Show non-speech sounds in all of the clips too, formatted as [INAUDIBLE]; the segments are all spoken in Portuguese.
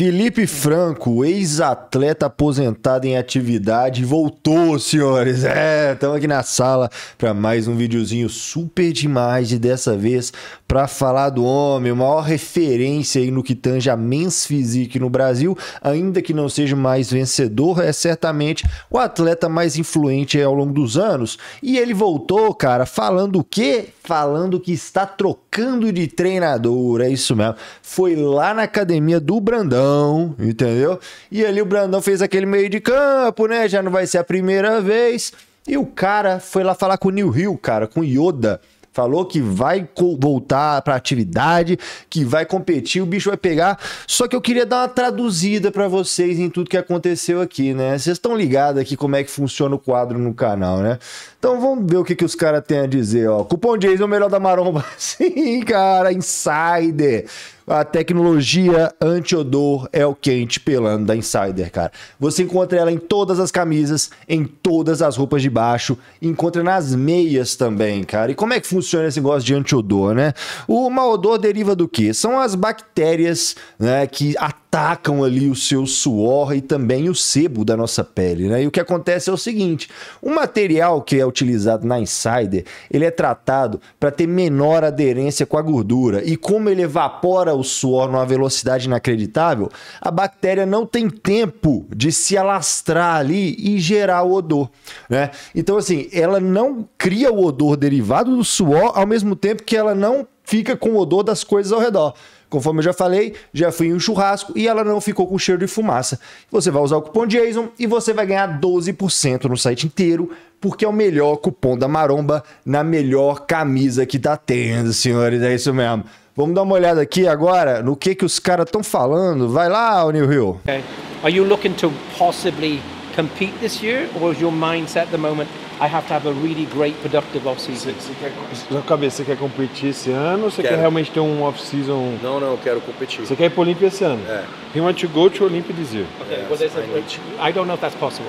Felipe Franco, ex-atleta aposentado em atividade, voltou, senhores. É, estamos aqui na sala para mais um videozinho super demais e dessa vez para falar do homem, maior referência aí no que tange a men's physique no Brasil, ainda que não seja mais vencedor, é certamente o atleta mais influente ao longo dos anos. E ele voltou, cara, falando o quê? Falando que está trocando de treinador, é isso mesmo. Foi lá na academia do Brandão Brandão, entendeu? E ali o Brandão fez aquele meio de campo, né? Já não vai ser a primeira vez. E o cara foi lá falar com o New Hill, cara, com o Yoda. Falou que vai voltar para atividade, que vai competir, o bicho vai pegar. Só que eu queria dar uma traduzida para vocês em tudo que aconteceu aqui, né? Vocês estão ligados aqui como é que funciona o quadro no canal, né? Então vamos ver o que, que os caras têm a dizer, ó. Cupom Jason é o melhor da maromba. [LAUGHS] Sim, cara, insider. A tecnologia anti-odor é o quente pelando da Insider, cara. Você encontra ela em todas as camisas, em todas as roupas de baixo, encontra nas meias também, cara. E como é que funciona esse negócio de anti-odor, né? O mau odor deriva do quê? São as bactérias né, que atacam atacam ali o seu suor e também o sebo da nossa pele, né? E o que acontece é o seguinte, o material que é utilizado na Insider, ele é tratado para ter menor aderência com a gordura e como ele evapora o suor numa velocidade inacreditável, a bactéria não tem tempo de se alastrar ali e gerar o odor, né? Então assim, ela não cria o odor derivado do suor ao mesmo tempo que ela não fica com o odor das coisas ao redor. Conforme eu já falei, já fui em um churrasco e ela não ficou com cheiro de fumaça. Você vai usar o cupom JASON e você vai ganhar 12% no site inteiro, porque é o melhor cupom da Maromba na melhor camisa que tá tendo, senhores. É isso mesmo. Vamos dar uma olhada aqui agora no que que os caras estão falando. Vai lá, New Hill. Okay. Are you looking to possibly compete this year or is your mindset at the moment I have to have a really great productive off-season. você quer competir esse ano ou você quer realmente ter um off-season? Não, não, eu quero competir. Você quer ir para o Olímpia esse ano? É. He want to go to Olympia this year. Okay, yes, well, a, I, I don't know if that's possible.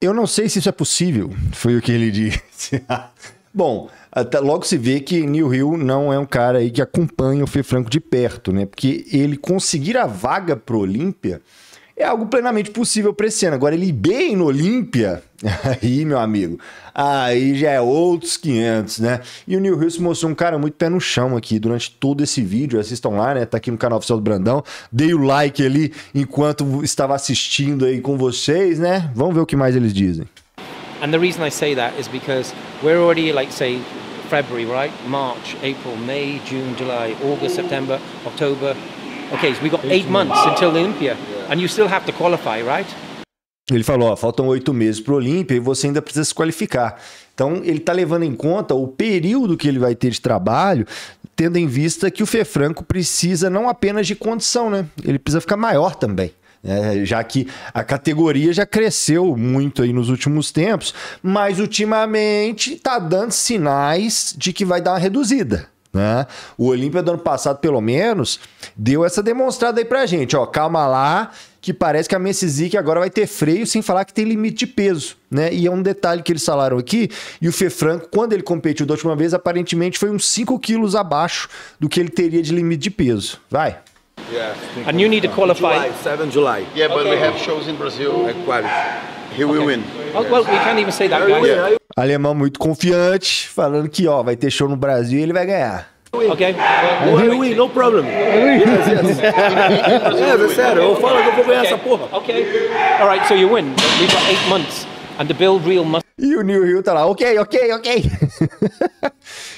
Eu não sei se isso é possível, [LAUGHS] foi o que ele disse. [LAUGHS] Bom, até logo se vê que Neil Hill não é um cara aí que acompanha o Fê Franco de perto, né? Porque ele conseguir a vaga pro Olímpia... Olympia é algo plenamente possível para esse ano. Agora, ele bem no Olímpia, [LAUGHS] aí, meu amigo, aí já é outros 500, né? E o Neil Hills mostrou um cara muito pé no chão aqui durante todo esse vídeo. Assistam lá, né? Tá aqui no canal oficial do Brandão. Dei o like ali enquanto estava assistindo aí com vocês, né? Vamos ver o que mais eles dizem. And the reason I say that is because we're already like say February, right? March, April, May, June, July, August, September, October. Okay, so we got eight months until the Olympia and you still have to qualify, right? Ele falou, ó, faltam oito meses para o Olímpia e você ainda precisa se qualificar. Então, ele está levando em conta o período que ele vai ter de trabalho, tendo em vista que o Fefranco precisa não apenas de condição, né? Ele precisa ficar maior também. É, já que a categoria já cresceu muito aí nos últimos tempos, mas ultimamente está dando sinais de que vai dar uma reduzida. Né? O Olímpia do ano passado, pelo menos, deu essa demonstrada aí pra gente. Ó, calma lá, que parece que a Messizic agora vai ter freio, sem falar que tem limite de peso. Né? E é um detalhe que eles falaram aqui. E o Fê Franco, quando ele competiu da última vez, aparentemente foi uns 5 quilos abaixo do que ele teria de limite de peso. Vai. Yeah. And you need to qualify. July, 7 July. Yeah, but okay. we have shows in Brazil. I qualify. He okay. will win. Oh, well, we can't even say that, guys. Yeah alemão muito confiante, falando que ó, vai ter show no Brasil e ele vai ganhar. Ok? We win, no problem. Yes, yes. yes, é sério, eu falo que eu vou ganhar essa porra. Ok. all right, so you win. We've got eight months. And the Bill Real must... E o Neil Hill tá lá, ok, ok, ok. [LAUGHS]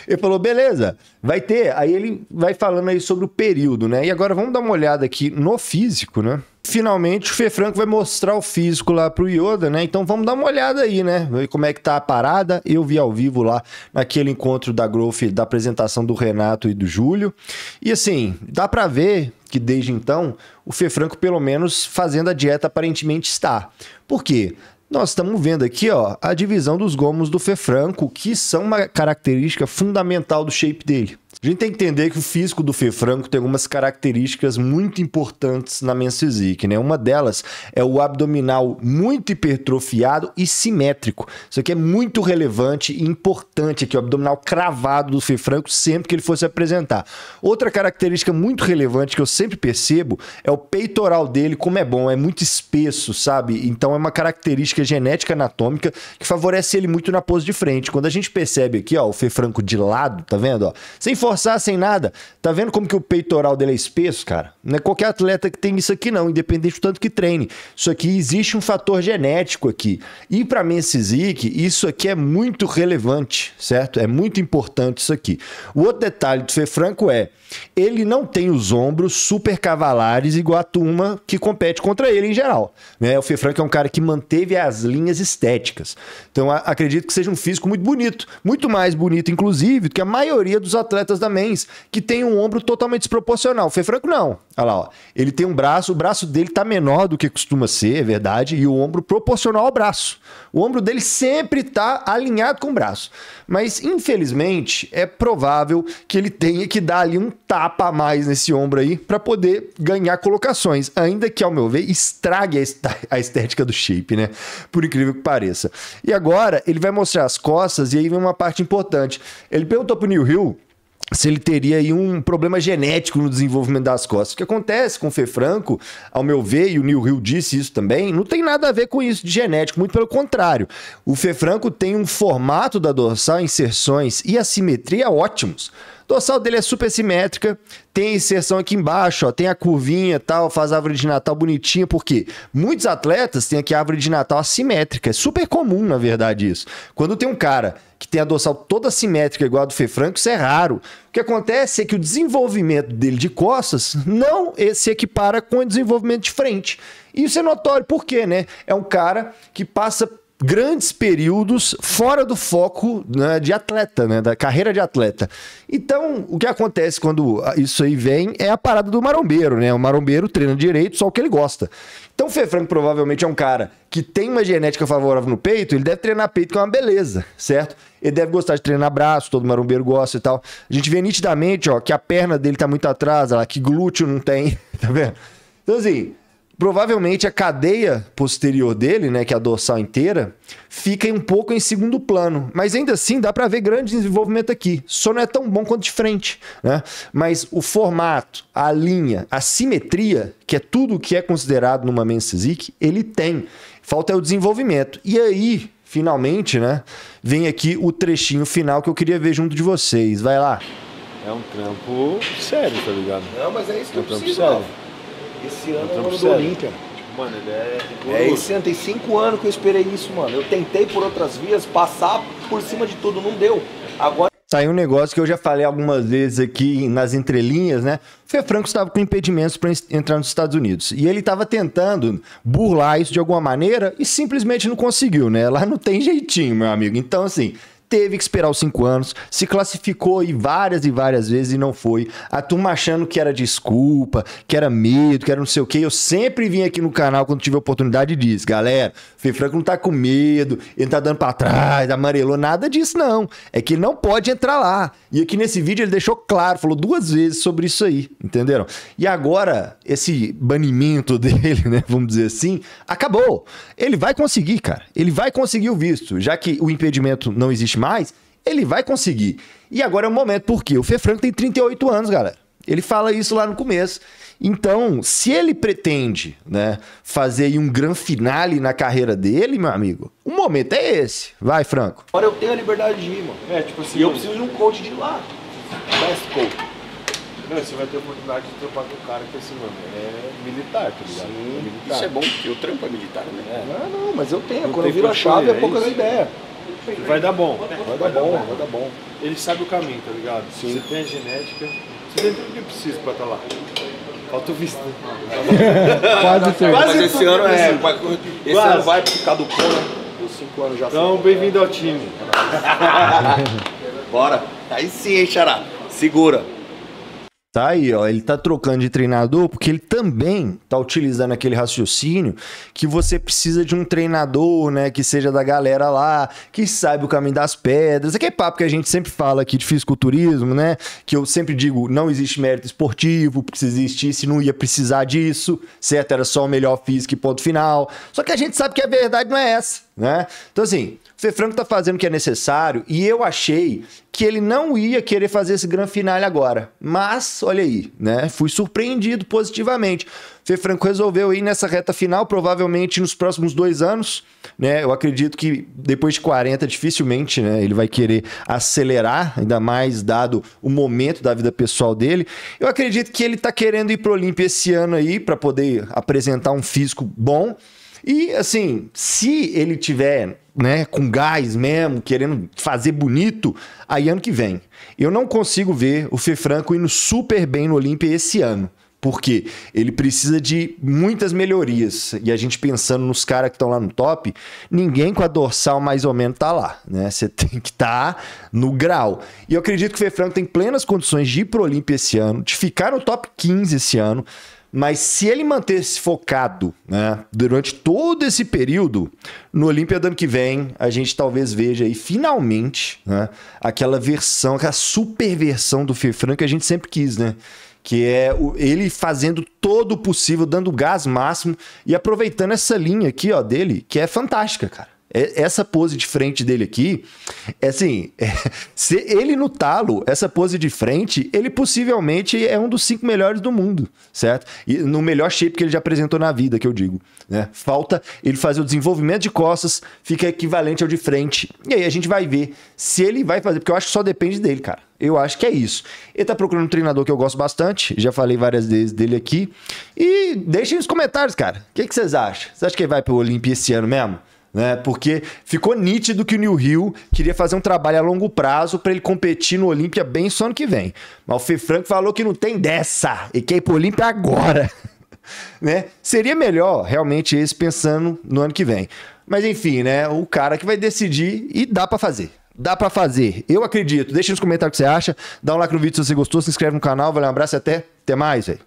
ele falou, beleza, vai ter. Aí ele vai falando aí sobre o período, né? E agora vamos dar uma olhada aqui no físico, né? Finalmente o Fê Franco vai mostrar o físico lá pro Yoda, né? Então vamos dar uma olhada aí, né? Ver como é que tá a parada. Eu vi ao vivo lá naquele encontro da Growth, da apresentação do Renato e do Júlio. E assim, dá para ver que desde então o Fê Franco pelo menos fazendo a dieta aparentemente está. Por quê? Nós estamos vendo aqui ó, a divisão dos gomos do Franco, que são uma característica fundamental do shape dele. A gente tem que entender que o físico do fe Franco tem algumas características muito importantes na mensezique, né? Uma delas é o abdominal muito hipertrofiado e simétrico. Isso aqui é muito relevante e importante aqui, o abdominal cravado do fe Franco sempre que ele fosse apresentar. Outra característica muito relevante que eu sempre percebo é o peitoral dele, como é bom, é muito espesso, sabe? Então é uma característica genética anatômica que favorece ele muito na pose de frente. Quando a gente percebe aqui, ó, o fe Franco de lado, tá vendo, ó? Sem forçar sem nada. Tá vendo como que o peitoral dele é espesso, cara? Não é qualquer atleta que tem isso aqui, não, independente do tanto que treine. Isso aqui existe um fator genético aqui. E para Mensizik, isso aqui é muito relevante, certo? É muito importante isso aqui. O outro detalhe do Fê Franco é: ele não tem os ombros super cavalares igual a turma que compete contra ele em geral. Né? O Fê Franco é um cara que manteve as linhas estéticas. Então acredito que seja um físico muito bonito. Muito mais bonito, inclusive, do que a maioria dos atletas da Mens, que tem um ombro totalmente desproporcional. Fê Franco não. Olha lá, ó. ele tem um braço, o braço dele tá menor do que costuma ser, é verdade, e o ombro proporcional ao braço. O ombro dele sempre tá alinhado com o braço. Mas, infelizmente, é provável que ele tenha que dar ali um tapa a mais nesse ombro aí para poder ganhar colocações, ainda que, ao meu ver, estrague a estética do shape, né? Por incrível que pareça. E agora, ele vai mostrar as costas e aí vem uma parte importante. Ele perguntou pro Neil Hill se ele teria aí um problema genético no desenvolvimento das costas. O que acontece com o Fê Franco, ao meu ver, e o Neil Hill disse isso também, não tem nada a ver com isso de genético, muito pelo contrário. O Fê Franco tem um formato da dorsal, inserções e assimetria ótimos. A dorsal dele é super simétrica, tem inserção aqui embaixo, ó, tem a curvinha tal, faz a árvore de Natal bonitinha, porque muitos atletas têm aqui a árvore de Natal assimétrica, é super comum, na verdade, isso. Quando tem um cara que tem a dorsal toda simétrica igual a do Fê Franco, isso é raro. O que acontece é que o desenvolvimento dele de costas não se equipara com o desenvolvimento de frente. Isso é notório, quê, né? É um cara que passa grandes períodos fora do foco né, de atleta, né, da carreira de atleta. Então, o que acontece quando isso aí vem é a parada do marombeiro, né? O marombeiro treina direito só o que ele gosta. Então, o Fefranco provavelmente é um cara que tem uma genética favorável no peito, ele deve treinar peito, que é uma beleza, certo? Ele deve gostar de treinar braço, todo marombeiro gosta e tal. A gente vê nitidamente, ó, que a perna dele tá muito atrás, ó, que glúteo não tem, [LAUGHS] tá vendo? Então, assim, Provavelmente a cadeia posterior dele, né, que é a dorsal inteira, fica um pouco em segundo plano, mas ainda assim dá para ver grande desenvolvimento aqui. Só não é tão bom quanto de frente, né? Mas o formato, a linha, a simetria, que é tudo o que é considerado numa mensazique, ele tem. Falta é o desenvolvimento. E aí, finalmente, né, vem aqui o trechinho final que eu queria ver junto de vocês. Vai lá. É um trampo sério, tá ligado? Não, mas é isso é que é um eu preciso, sério. Esse ano é o ano do Olímpia. mano, ele é. É isso, tem cinco anos que eu esperei isso, mano. Eu tentei por outras vias, passar por cima de tudo, não deu. Agora. Saiu um negócio que eu já falei algumas vezes aqui nas entrelinhas, né? O Fê Franco estava com impedimentos para entrar nos Estados Unidos. E ele estava tentando burlar isso de alguma maneira e simplesmente não conseguiu, né? Lá não tem jeitinho, meu amigo. Então, assim, teve que esperar os cinco anos, se classificou e várias e várias vezes e não foi. A turma achando que era desculpa, que era medo, que era não sei o quê. Eu sempre vim aqui no canal quando tive a oportunidade e disse, galera, o Franco não tá com medo, ele não tá dando para trás, amarelou, nada disso não. É que ele não pode entrar lá. E aqui nesse vídeo ele deixou claro, falou duas vezes sobre isso aí, entenderam? E agora esse banimento [LAUGHS] dele, né, vamos dizer assim, acabou. Ele vai conseguir, cara. Ele vai conseguir o visto, já que o impedimento não existe mais, ele vai conseguir. E agora é o momento, porque o Fê Franco tem 38 anos, galera. Ele fala isso lá no começo. Então, se ele pretende né, fazer um grande finale na carreira dele, meu amigo, o momento é esse. Vai, Franco. Agora eu tenho a liberdade de ir, mano. É, tipo assim. E eu preciso de um coach de lá. Best coach. Não, você vai ter a oportunidade de trampar com um cara que assim, mano, é militar, tá ligado? Sim, é militar. Isso é bom, porque o trampo é militar, né? É. Não, não, mas eu tenho. Não Quando eu viro a chave, é pouca é minha ideia vai dar bom. Vai dar bom, vai dar bom. Ele sabe o caminho, tá ligado? Sim. Você tem a genética, você tem tudo que precisa pra estar tá lá. Falta o visto. [LAUGHS] Quase tudo. Mas esse ano, é, esse Quase. ano vai ficar do pão, né? Os cinco anos já Então, bem-vindo ao time. [LAUGHS] Bora. Aí sim, hein, Xará. Segura. Tá aí, ó. Ele tá trocando de treinador porque ele também tá utilizando aquele raciocínio que você precisa de um treinador, né? Que seja da galera lá, que saiba o caminho das pedras. Aquele papo que a gente sempre fala aqui de fisiculturismo, né? Que eu sempre digo, não existe mérito esportivo, porque se existisse não ia precisar disso, certo? Era só o melhor físico e ponto final. Só que a gente sabe que a verdade não é essa. Né? Então, assim, o Fê Franco tá fazendo o que é necessário e eu achei que ele não ia querer fazer esse grande finale agora. Mas, olha aí, né? Fui surpreendido positivamente. Fê Franco resolveu ir nessa reta final, provavelmente nos próximos dois anos, né? Eu acredito que depois de 40, dificilmente, né? Ele vai querer acelerar, ainda mais dado o momento da vida pessoal dele. Eu acredito que ele tá querendo ir pro Olímpia esse ano aí, para poder apresentar um físico bom e assim, se ele tiver né, com gás mesmo, querendo fazer bonito, aí ano que vem. Eu não consigo ver o Fê Franco indo super bem no Olímpia esse ano. Porque ele precisa de muitas melhorias. E a gente pensando nos caras que estão lá no top, ninguém com a dorsal mais ou menos tá lá, né? Você [LAUGHS] tem que estar tá no grau. E eu acredito que o Fê Franco tem plenas condições de ir pro Olímpia esse ano, de ficar no top 15 esse ano. Mas se ele manter-se focado né, durante todo esse período, no Olímpia do ano que vem, a gente talvez veja aí finalmente né, aquela versão, aquela super versão do Firfran que a gente sempre quis, né? Que é ele fazendo todo o possível, dando gás máximo e aproveitando essa linha aqui ó, dele, que é fantástica, cara. É, essa pose de frente dele aqui, é assim, é, [LAUGHS] se ele no talo, essa pose de frente, ele possivelmente é um dos cinco melhores do mundo, certo? E no melhor shape que ele já apresentou na vida, que eu digo, né? Falta ele fazer o desenvolvimento de costas, fica equivalente ao de frente. E aí a gente vai ver se ele vai fazer, porque eu acho que só depende dele, cara. Eu acho que é isso. Ele tá procurando um treinador que eu gosto bastante, já falei várias vezes dele aqui. E deixem nos comentários, cara. O que, vocês acham? Vocês acham que ele vai pro Olimpia esse ano mesmo? né? Porque ficou nítido que o New Hill queria fazer um trabalho a longo prazo para ele competir no Olímpia bem só ano que vem. Mas o Fê Franco falou que não tem dessa e quer ir pro Olímpia agora. [LAUGHS] né? Seria melhor realmente esse pensando no ano que vem. Mas enfim, né? O cara que vai decidir e dá para fazer. Dá para fazer. Eu acredito. Deixa nos comentários o que você acha. Dá um like no vídeo se você gostou, se inscreve no canal, valeu, um abraço e até, até mais, velho.